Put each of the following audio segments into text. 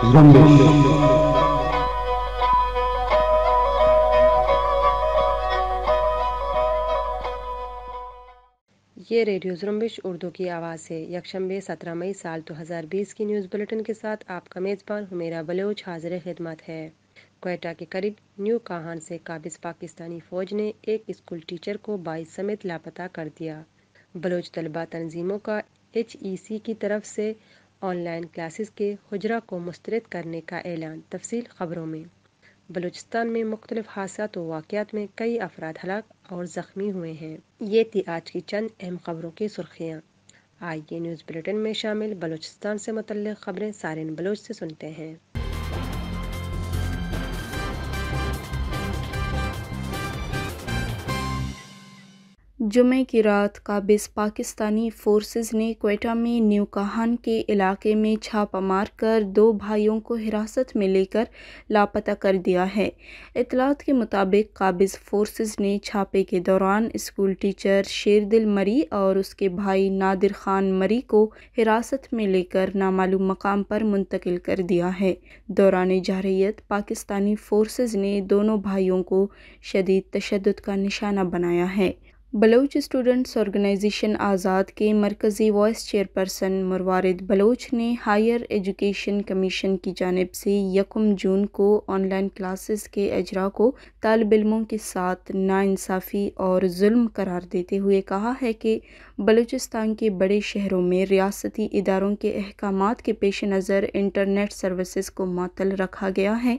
ये रेडियो जुम्बिश उर्दू की आवाज़ है यकशंबे सत्रह मई साल 2020 की न्यूज़ बुलेटिन के साथ आपका मेज़बान हुमेरा बलोच हाजिर खिदमत है कोयटा के करीब न्यू काहान से काबिज पाकिस्तानी फ़ौज ने एक स्कूल टीचर को बाईस समेत लापता कर दिया बलोच तलबा तनजीमों का एच ई सी की तरफ से ऑनलाइन क्लासेस के हजरा को मुस्तरद करने का ऐलान तफसील खबरों में बलूचिस्तान में मुख्तलिफ हादसा व वाक़ात में कई अफराद हलाक और ज़ख्मी हुए हैं ये थी आज की चंद अहम खबरों की सुर्खियाँ आइए न्यूज़ बुलेटिन में शामिल बलूचिस्तान से मतलब खबरें सारे बलोच से सुनते हैं जुमे की रात काबिज पाकिस्तानी फोर्सेस ने कोटा में कहान के इलाके में छापा मारकर दो भाइयों को हिरासत में लेकर लापता कर दिया है इतलात के मुताबिक काबिज फोर्सेस ने छापे के दौरान स्कूल टीचर शेरदिल मरी और उसके भाई नादिर खान मरी को हिरासत में लेकर नामालूम मकाम पर मुंतकिल कर दिया है दौरान जहरीत पाकिस्तानी फोर्स ने दोनों भाइयों को शदीद तशद का निशाना बनाया है बलोच स्टूडेंट्स ऑर्गेनाइजेशन आज़ाद के मरकज़ी वॉइस चेयरपर्सन मरवारद बलोच ने हायर एजुकेशन कमीशन की जानब से यकम जून को ऑनलाइन क्लासेस के अजरा को तालब इलमों के साथ नासाफ़ी और जुल्म करार देते हुए कहा है कि बलूचिस्तान के बड़े शहरों में रियासती इदारों के अहकाम के पेश नज़र इंटरनेट सर्विसज को मातल रखा गया है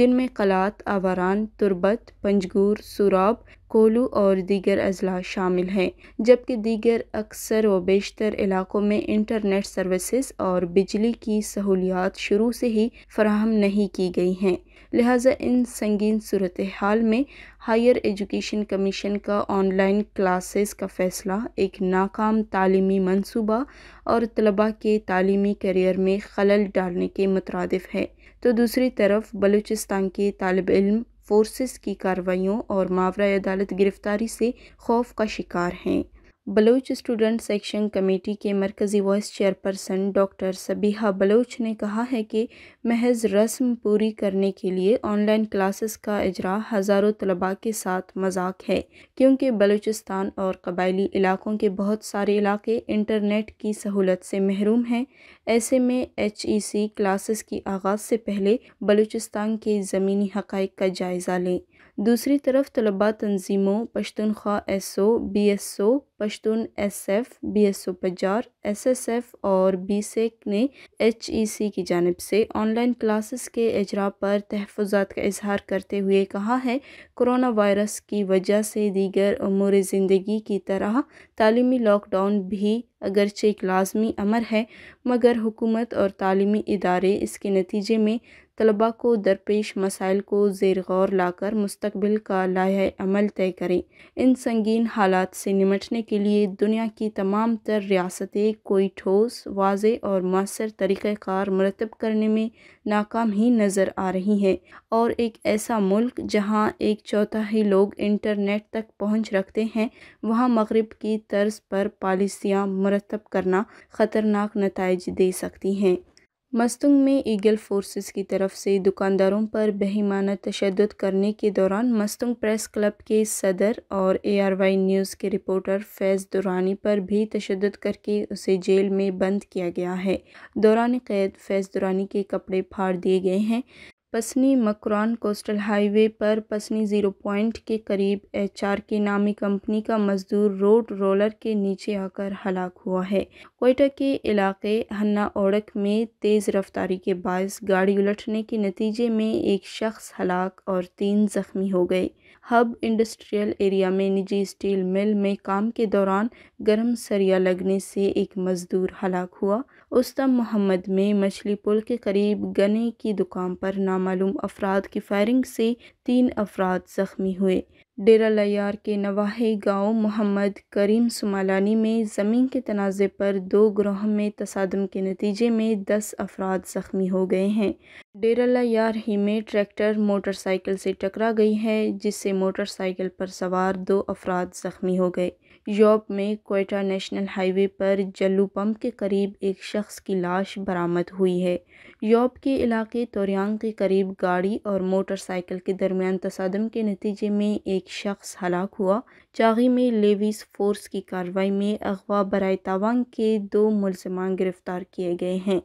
जिनमें कलात आवारान तुरबत पंजगूर सुराब कोलू और दीगर अजला शामिल हैं जबकि दीगर अक्सर व बेशतर इलाकों में इंटरनेट सर्विसेज और बिजली की सहूलियात शुरू से ही फराहम नहीं की गई हैं लिहाजा इन संगीन सूरत हाल में हायर एजुकेशन कमीशन का ऑनलाइन क्लासेस का फ़ैसला एक नाकाम तालीमी मनसूबा और तलबा के तालीमी करियर में खलल डालने के मुतरद है तो दूसरी तरफ बलूचिस्तान के तालब इम फोर्सेस की कार्रवाइयों और मावरा अदालत गिरफ्तारी से खौफ का शिकार हैं बलोच स्टूडेंट सेक्शन कमेटी के मरकज़ी vice chairperson doctor Sabiha Baloch ने कहा है कि महज रस्म पूरी करने के लिए ऑनलाइन क्लासेस का इजरा हज़ारों तलबा के साथ मजाक है क्योंकि बलूचिस्तान और कबायली इलाकों के बहुत सारे इलाके इंटरनेट की सहूलत से महरूम हैं ऐसे में एच ई सी क्लासेस की आगाज़ से पहले बलूचिस्तान के ज़मीनी हक़ का जायज़ा लें दूसरी तरफ तलबा तनजीमों Pakhtunkhwa S O B S O Pashtun S F B S O Pajjar S S F और बी सेक ने एच ई सी की जानब से ऑनलाइन क्लासेस के अजरा पर तहफ़ात का इजहार करते हुए कहा है कोरोना वायरस की वजह से दीगर अमूर ज़िंदगी की तरह तालीमी लॉकडाउन भी अगरचे एक लाजमी अमर है मगर हुकूमत और तालीमी इदारे इसके नतीजे में तलबा को दरपेश मसाइल को जेर गौर लाकर मुस्तबिल का लाह अमल तय करें इन संगीन हालात से निमटने के लिए दुनिया की तमाम तर रियासतें कोई ठोस वाज और मौसर तरीक़ार मरतब करने में नाकाम ही नज़र आ रही हैं और एक ऐसा मुल्क जहाँ एक चौथाई लोग इंटरनेट तक पहुँच रखते हैं वहाँ मगरब की तर्ज पर पॉलिसियाँ मरतब करना ख़तरनाक नतज दे सकती हैं मस्तुंग में ईगल फोर्सेस की तरफ से दुकानदारों पर बेहिमाना तशद करने के दौरान मस्तुंग प्रेस क्लब के सदर और एआरवाई न्यूज़ के रिपोर्टर फैज़ दुरानी पर भी तशद करके उसे जेल में बंद किया गया है दौरान कैद फैज़ दुरानी के कपड़े फाड़ दिए गए हैं पसनी मकरान कोस्टल हाईवे पर पसनी ज़ीरो पॉइंट के करीब एचआर के नामी कंपनी का मजदूर रोड रोलर के नीचे आकर हलाक हुआ है कोयटा के इलाके हन्ना ओड़क में तेज़ रफ्तारी के बायस गाड़ी उलटने के नतीजे में एक शख्स हलाक और तीन जख्मी हो गए हब इंडस्ट्रियल एरिया में निजी स्टील मिल में काम के दौरान गर्म सरिया लगने से एक मजदूर हलाक हुआ उस्तम मोहम्मद में मछली पुल के करीब गने की दुकान पर नामालूम अफराद की फायरिंग से तीन अफराद ज़ख्मी हुए डेरा लयार के नवाही गांव मोहम्मद करीम सुमालानी में ज़मीन के तनाज़े पर दो ग्रोह में तसादम के नतीजे में दस अफराद ज़ख्मी हो गए हैं डेरा लयार ही में ट्रैक्टर मोटरसाइकिल से टकरा गई है जिससे मोटरसाइकिल पर सवार दो अफराद ज़ख्मी हो गए यूरोप में कोयटा नेशनल हाईवे पर जल्लू पंप के करीब एक शख्स की लाश बरामद हुई है यूरोप के इलाके तोरियांग के करीब गाड़ी और मोटरसाइकिल के दरमियान तसादम के नतीजे में एक शख्स हलाक हुआ चागी में लेविस फोर्स की कार्रवाई में अगवा बरए तावांग के दो मुलजमान गिरफ़्तार किए गए हैं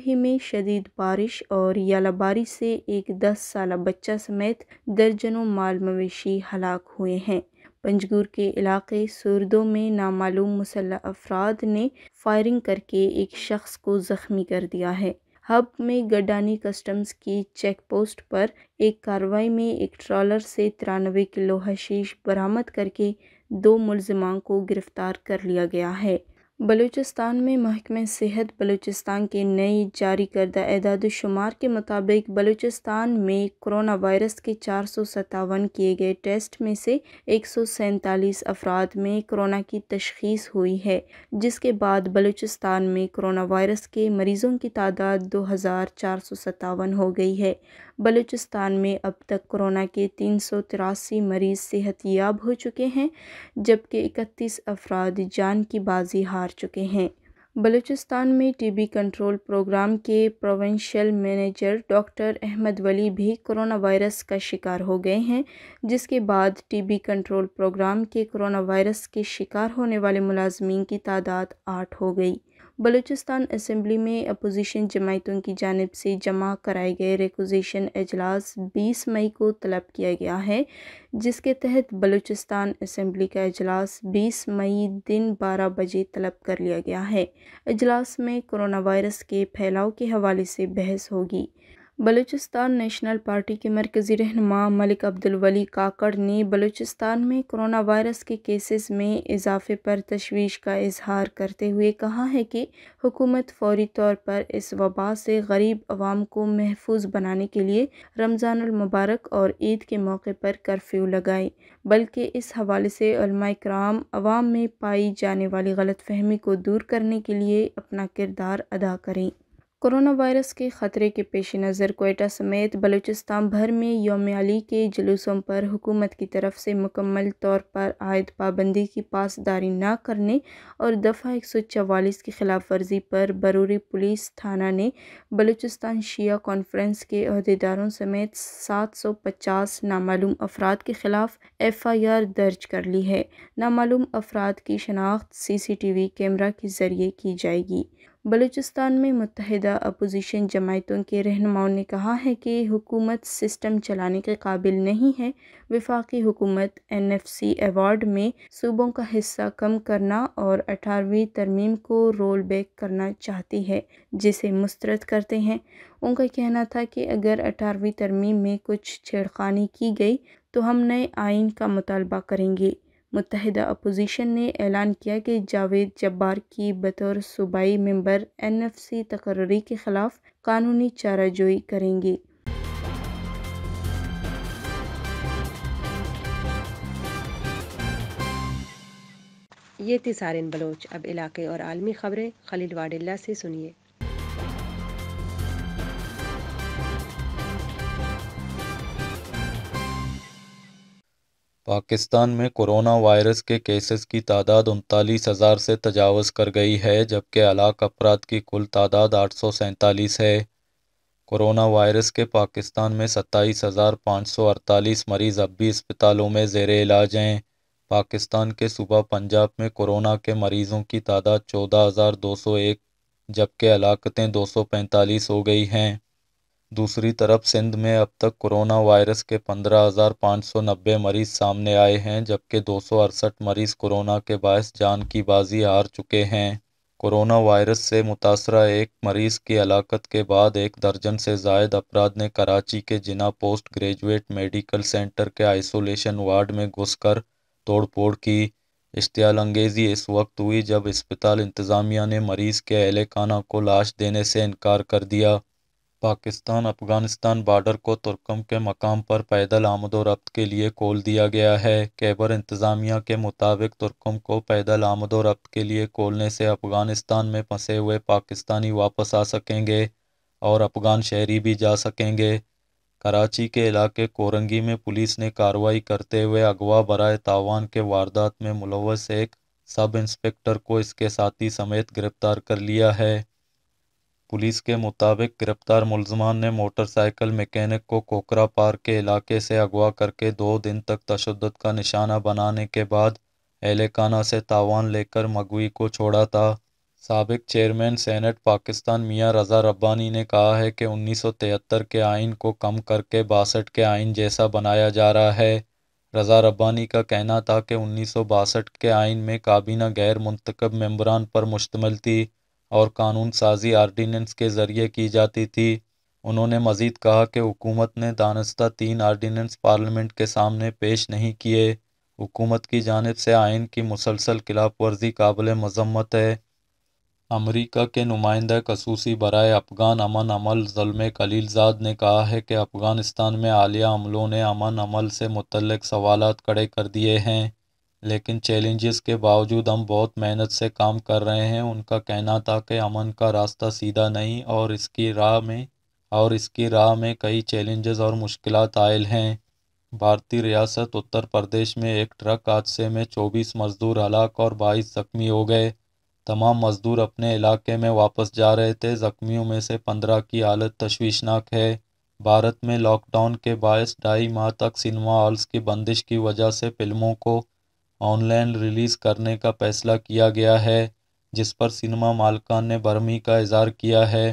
ही में शदीद बारिश और यालाबारी से एक दस साल बच्चा समेत दर्जनों माल मवेशी हलाक हुए हैं पंजगुर के इलाके सुरदों में नामालूम मुसल्ह अफराद ने फायरिंग करके एक शख्स को ज़ख्मी कर दिया है हब में गडानी कस्टम्स की चेक पोस्ट पर एक कार्रवाई में एक ट्रॉलर से तिरानवे किलो हशीश बरामद करके दो मुलजमान को गिरफ्तार कर लिया गया है बलूचिस्तान में महकमे सेहत बलूचिस्तान के नए जारी करदा एदादोशुमार के मुताबिक बलूचिस्तान में कोरोना वायरस के चार सौ सतावन किए गए टेस्ट में से एक सौ सैंतालीस अफराद में कोरोना की तशखीस हुई है जिसके बाद बलूचिस्तान में कोरोना वायरस के मरीज़ों की तादाद दो हज़ार चार सौ सतावन हो गई है बलूचिस्तान में अब तक कोरोना के तीन सौ तिरासी मरीज़ सेहतियाब हो चुके हैं जबकि इकतीस अफराद जान की बाजी हार चुके हैं बलूचिस्तान में टीबी कंट्रोल प्रोग्राम के provincial manager doctor Ahmad Wali भी कोरोना वायरस का शिकार हो गए हैं जिसके बाद टीबी कंट्रोल प्रोग्राम के कोरोना वायरस के शिकार होने वाले मुलाजमीन की तादाद आठ हो गई बलूचिस्तान असम्बली में अपोजिशन जमायतों की जानब से जमा कराए गए रिकोजेशन अजलास 20 मई को तलब किया गया है जिसके तहत बलूचिस्तान असम्बली का अजलास 20 मई दिन 12 बजे तलब कर लिया गया है अजलास में कोरोना वायरस के फैलाव के हवाले से बहस होगी बलूचिस्तान नेशनल पार्टी के मरकज़ी रहनमा मलिक अब्दुलवली काकड़ ने बलूचिस्तान में कोरोना वायरस के केसेस में इजाफे पर तशवीश का इजहार करते हुए कहा है कि हुकूमत फौरी तौर पर इस वबा से गरीब आवाम को महफूज बनाने के लिए रमज़ानमबारक और ईद के मौके पर कर्फ्यू लगाए बल्कि इस हवाले से कराम आवाम में पाई जाने वाली गलत फहमी को दूर करने के लिए अपना किरदार अदा करें कोरोना वायरस के ख़तरे के पेश नज़र कोयटा समेत बलूचिस्तान भर में योम अली के जुलूसों पर हुकूमत की तरफ से मुकम्मल तौर पर आयद पाबंदी की पासदारी न करने और दफ़ा एक सौ चवालीस की खिलाफ वर्जी पर बरूरी पुलिस थाना ने बलूचिस्तान शिया कॉन्फ्रेंस के अहदेदारों समेत सात सौ पचास नामालूम अफराद के ख़िलाफ़ एफ़ आई आर दर्ज कर ली है नामालूम अफराद की शनाख्त C C T V camera के ज़रिए की जाएगी बलूचिस्तान में मुतहदा अपोजिशन जमायतों के रहनुमाओं ने कहा है कि हुकूमत सिस्टम चलाने के काबिल नहीं है विफाकी हुकूमत एन एफ सी एवार्ड में सूबों का हिस्सा कम करना और अठारहवीं तरमीम को रोल बैक करना चाहती है जिसे मुस्रद करते हैं उनका कहना था कि अगर अठारहवीं तरमीम में कुछ छेड़खानी की गई तो हम नए आइन का मुतालबा करेंगे मुतहदा अपोजीशन ने ऐलान किया कि जावेद जब्बार की बतौर सूबाई मेंबर एन एफ सी तकर्री के ख़िलाफ़ कानूनी चाराजोई करेंगी ये थी सारिन बलोच अब इलाके और आलमी ख़बरें खलील वाडिल्ला से सुनिए पाकिस्तान में कोरोना वायरस के केसेस की तादाद उनतालीस हज़ार से तजावज़ कर गई है जबकि हलाक अफराद की कुल तादाद आठ सौ सैंतालीस है कोरोना वायरस के पाकिस्तान में सत्ताईस हज़ार पाँच सौ अड़तालीस मरीज़ अब भी अस्पतालों में जेर इलाज हैं पाकिस्तान के सूबा पंजाब में कोरोना के मरीज़ों की तादाद चौदह हज़ार दो सौ एक जबकि हलाकतें दो सौ पैंतालीस हो गई हैं दूसरी तरफ सिंध में अब तक कोरोना वायरस के पंद्रह हज़ार पाँच सौ नब्बे मरीज सामने आए हैं जबकि दो सौ अड़सठ मरीज कोरोना के बायस जान की बाजी हार चुके हैं कोरोना वायरस से मुतासरा एक मरीज की हलाकत के बाद एक दर्जन से जायद अफराद ने कराची के Jinnah post graduate medical centre के आइसोलेशन वार्ड में घुसकर तोड़फोड़ की इश्तियाल अंगेज़ी इस वक्त हुई जब अस्पताल इंतज़ामिया ने मरीज़ के अहल खाना को लाश देने से इनकार कर दिया पाकिस्तान अफगानिस्तान बॉर्डर को तुर्कम के मकाम पर पैदल आमदोरफ्त के लिए खोल दिया गया है कैबर इंतज़ामिया के मुताबिक तुर्कम को पैदल आमदोरफ्त के लिए खोलने से अफगानिस्तान में फंसे हुए पाकिस्तानी वापस आ सकेंगे और अफगान शहरी भी जा सकेंगे कराची के इलाके कोरंगी में पुलिस ने कार्रवाई करते हुए अगवा बरए तावान के वारदात में मुलवस एक सब इंस्पेक्टर को इसके साथी समेत गिरफ्तार कर लिया है पुलिस के मुताबिक गिरफ्तार मुलजमान ने मोटरसाइकिल मैकेनिक को कोकरा पार्क के इलाके से अगवा करके दो दिन तक तशद का निशाना बनाने के बाद एहलकाना से तावान लेकर मगवी को छोड़ा था सबक चेयरमैन सेनेट पाकिस्तान मियाँ रज़ा रब्बानी ने कहा है कि 1973 के आइन को कम करके बासठ के आइन जैसा बनाया जा रहा है रज़ा रब्बानी का कहना था कि उन्नीस के आइन में काबीना गैर मुंतखब मम्बरान पर मुश्तमल थी और कानून साजी आर्डीनेंस के ज़रिए की जाती थी उन्होंने मजीद कहा कि हुकूमत ने दानस्ता तीन आर्डीनेंस पार्लियामेंट के सामने पेश नहीं किए हुकूमत की जानब से आइन की मुसलसल खिलाफ वर्जी काबिल मजम्मत है अमरीका के नुमाइंदा खसूसी बरए अफगान अमन अमल जलम कलीलजाद ने कहा है कि अफ़गानिस्तान में आलिया अमलों ने अमन अमल से मुतलक सवाल खड़े कर दिए हैं लेकिन चैलेंजेस के बावजूद हम बहुत मेहनत से काम कर रहे हैं उनका कहना था कि अमन का रास्ता सीधा नहीं और इसकी राह में और इसकी राह में कई चैलेंजेस और मुश्किल आयल हैं भारतीय रियासत उत्तर प्रदेश में एक ट्रक हादसे में 24 मजदूर हलाक और 22 जख्मी हो गए तमाम मजदूर अपने इलाके में वापस जा रहे थे जख्मियों में से 15 की हालत तशवीशनाक है भारत में लॉकडाउन के बायस ढाई माह तक सिनेमा हॉल्स की बंदिश की वजह से फिल्मों को ऑनलाइन रिलीज़ करने का फैसला किया गया है जिस पर सिनेमा मालकान ने बर्मी का इजहार किया है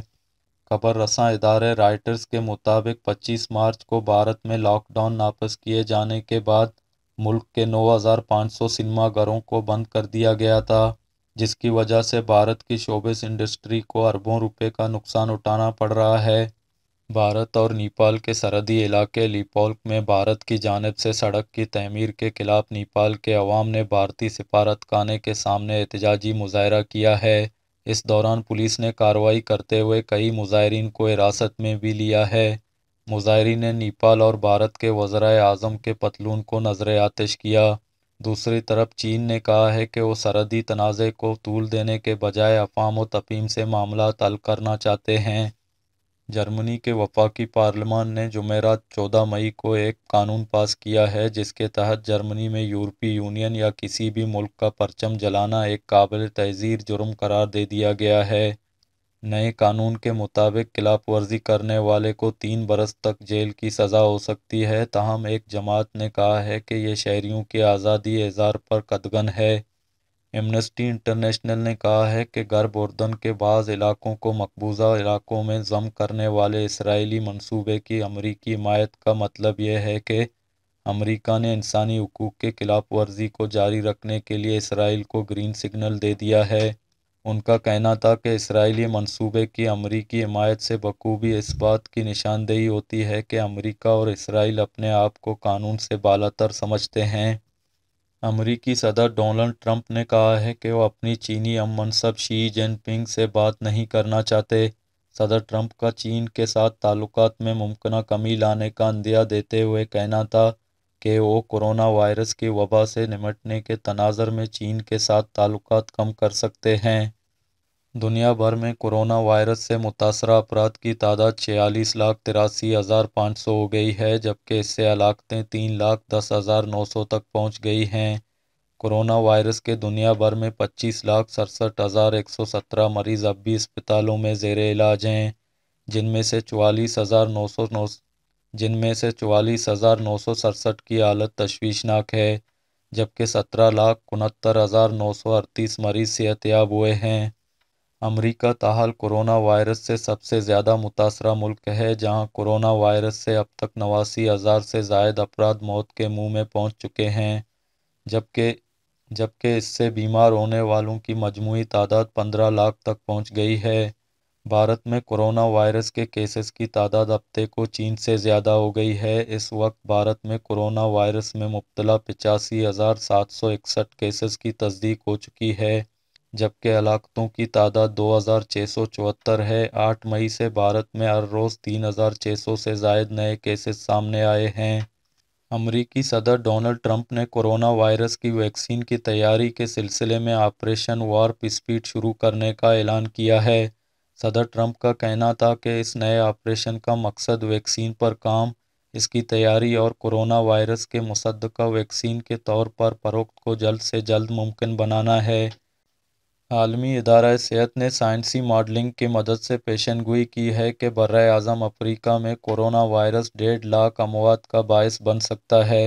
खबर रसा इदारे राइटर्स के मुताबिक 25 मार्च को भारत में लॉकडाउन नाफज किए जाने के बाद मुल्क के 9,500 सिनेमाघरों को बंद कर दिया गया था जिसकी वजह से भारत की शोबिस इंडस्ट्री को अरबों रुपए का नुकसान उठाना पड़ रहा है भारत और नेपाल के सरहदी इलाके लिपोल्क में भारत की जानब से सड़क की तहमीर के ख़िलाफ़ नेपाल के अवाम ने भारतीय सिफारतखाना के सामने एहतजाजी मुजाहरा किया है इस दौरान पुलिस ने कार्रवाई करते हुए कई मुजाहरीन को हिरासत में भी लिया है मुजाहरीन ने नेपाल और भारत के वज्र अजम के पतलून को नजर आतश किया दूसरी तरफ चीन ने कहा है कि वो सरहदी तनाज़े को तूल देने के बजाय अफाम व तफीम से मामला तल करना चाहते हैं जर्मनी के वफाकी पार्लिमान ने जुमेरात 14 मई को एक कानून पास किया है जिसके तहत जर्मनी में यूरोपीय यूनियन या किसी भी मुल्क का परचम जलाना एक काबिल तहजीर जुर्म करार दे दिया गया है नए कानून के मुताबिक खिलाफ वर्जी करने वाले को तीन बरस तक जेल की सज़ा हो सकती है तहम एक जमात ने कहा है कि यह शहरीों की आज़ादी एजार पर कदगन है एमनेस्टी इंटरनेशनल ने कहा है कि गर्भोर्धन के बाद इलाकों को मकबूजा इलाकों में जम करने वाले इसराइली मनसूबे की अमरीकी हमायत का मतलब यह है कि अमरीका ने इंसानी हकूक़ के खिलाफ वर्जी को जारी रखने के लिए इसराइल को ग्रीन सिग्नल दे दिया है उनका कहना था कि इसराइली मनसूबे की अमरीकी हमायत से बखूबी इस बात की निशानदेही होती है कि अमरीका और इसराइल अपने आप को कानून से बालातर समझते हैं अमरीकी सदर डोनाल्ड ट्रंप ने कहा है कि वो अपनी चीनी हम मनसब शी जिनपिंग से बात नहीं करना चाहते सदर ट्रंप का चीन के साथ ताल्लुक में मुमकिन कमी लाने का अंदिया देते हुए कहना था कि वो कोरोना वायरस की वबा से निमटने के तनाजर में चीन के साथ ताल्लुक कम कर सकते हैं दुनिया भर में कोरोना वायरस से मुतासर अफराद की तादाद छियालीस लाख तिरासी हज़ार पाँच सौ हो गई है जबकि इससे हलाकतें तीन लाख दस हज़ार नौ सौ तक पहुँच गई हैं कोरोना वायरस के दुनिया भर में पच्चीस लाख सड़सठ हज़ार एक सौ सत्रह मरीज़ अब भी अस्पतालों में जेर इलाज हैं जिनमें से चवालीस हज़ार नौ सौ नौ जिनमें से चवालीस हज़ार नौ सौ सड़सठ की हालत तशवीशनाक है जबकि सत्रह लाख उनहत्तर हज़ार नौ सौ अड़तीस मरीज़ सेहतियाब हुए हैं अमरीका ताहल कोरोना वायरस से सबसे ज़्यादा मुतासर मुल्क है जहां कोरोना वायरस से अब तक नवासी हज़ार से जायद अफराद मौत के मुंह में पहुंच चुके हैं जबकि जबकि इससे बीमार होने वालों की मजमू तादाद पंद्रह लाख तक पहुंच गई है भारत में कोरोना वायरस के केसेस की तादाद हफ्ते को चीन से ज़्यादा हो गई है इस वक्त भारत में कोरोना वायरस में मुबतला पिचासी हज़ार सात सौ इकसठ केसेस की तस्दीक हो चुकी है जबकि हलाकतों की तादाद दो हज़ार छः सौ चौहत्तर है आठ मई से भारत में हर रोज़ तीन हज़ार छः सौ से जायद नए केसेस सामने आए हैं अमरीकी सदर डोनल्ड ट्रंप ने कोरोना वायरस की वैक्सीन की तैयारी के सिलसिले में ऑपरेशन वार्प स्पीड शुरू करने का ऐलान किया है सदर ट्रंप का कहना था कि इस नए ऑपरेशन का मकसद वैक्सीन पर काम इसकी तैयारी और कोरोना वायरस के मुसदा वैक्सीन के तौर पर फरोख्त को जल्द से जल्द मुमकिन बनाना है आलमी इदारा सेहत ने साइंसी मॉडलिंग की मदद से पेशन पेशेनगोई की है कि बर अज़म अफ्रीका में कोरोना वायरस डेढ़ लाख अमवात का बायस बन सकता है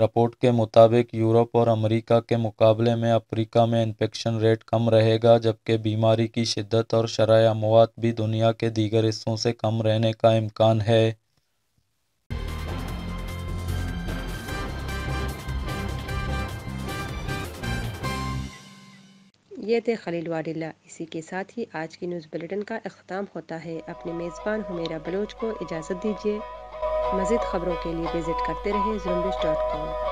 रिपोर्ट के मुताबिक यूरोप और अमेरिका के मुकाबले में अफ्रीका में इन्फेक्शन रेट कम रहेगा जबकि बीमारी की शिद्दत और शराय अमवात भी दुनिया के दीगर हिस्सों से कम रहने का इम्कान है ये थे खलील वाडिल्ला इसी के साथ ही आज की न्यूज़ बुलेटिन का अख्ताम होता है अपने मेज़बान हमेरा बलोच को इजाज़त दीजिए मज़ीद खबरों के लिए विज़िट करते रहें जुम्बिश डॉट कॉम